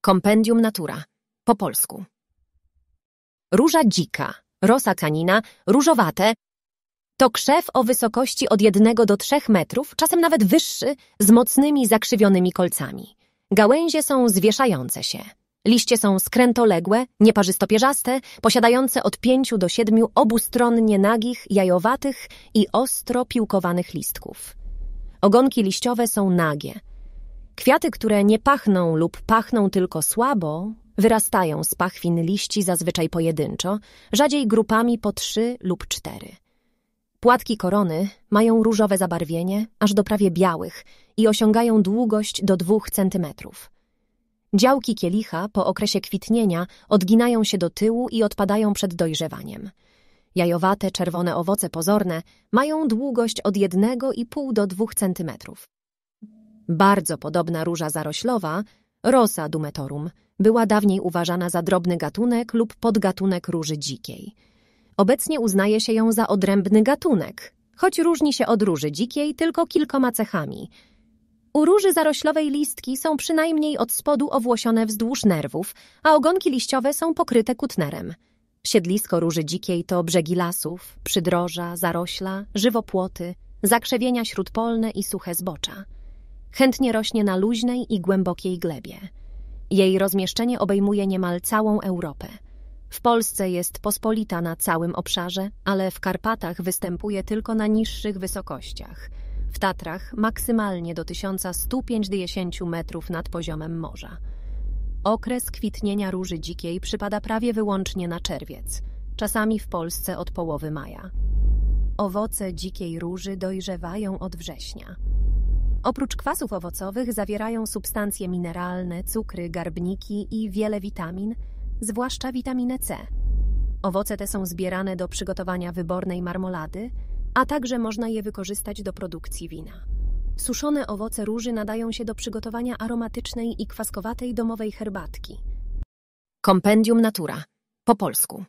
Kompendium Natura. Po polsku. Róża dzika, rosa kanina, różowate to krzew o wysokości od 1 do 3 metrów, czasem nawet wyższy, z mocnymi zakrzywionymi kolcami. Gałęzie są zwieszające się. Liście są skrętoległe, nieparzystopierzaste, posiadające od 5 do 7 obustronnie nagich, jajowatych i ostro piłkowanych listków. Ogonki liściowe są nagie – Kwiaty, które nie pachną lub pachną tylko słabo, wyrastają z pachwin liści zazwyczaj pojedynczo, rzadziej grupami po trzy lub cztery. Płatki korony mają różowe zabarwienie, aż do prawie białych i osiągają długość do dwóch centymetrów. Działki kielicha po okresie kwitnienia odginają się do tyłu i odpadają przed dojrzewaniem. Jajowate, czerwone owoce pozorne mają długość od 1,5 do 2 centymetrów. Bardzo podobna róża zaroślowa, rosa dumetorum, była dawniej uważana za drobny gatunek lub podgatunek róży dzikiej. Obecnie uznaje się ją za odrębny gatunek, choć różni się od róży dzikiej tylko kilkoma cechami. U róży zaroślowej listki są przynajmniej od spodu owłosione wzdłuż nerwów, a ogonki liściowe są pokryte kutnerem. Siedlisko róży dzikiej to brzegi lasów, przydroża, zarośla, żywopłoty, zakrzewienia śródpolne i suche zbocza. Chętnie rośnie na luźnej i głębokiej glebie. Jej rozmieszczenie obejmuje niemal całą Europę. W Polsce jest pospolita na całym obszarze, ale w Karpatach występuje tylko na niższych wysokościach. W Tatrach maksymalnie do 1150 metrów nad poziomem morza. Okres kwitnienia róży dzikiej przypada prawie wyłącznie na czerwiec, czasami w Polsce od połowy maja. Owoce dzikiej róży dojrzewają od września. Oprócz kwasów owocowych zawierają substancje mineralne, cukry, garbniki i wiele witamin, zwłaszcza witaminę C. Owoce te są zbierane do przygotowania wybornej marmolady, a także można je wykorzystać do produkcji wina. Suszone owoce róży nadają się do przygotowania aromatycznej i kwaskowatej domowej herbatki. Kompendium Natura po polsku.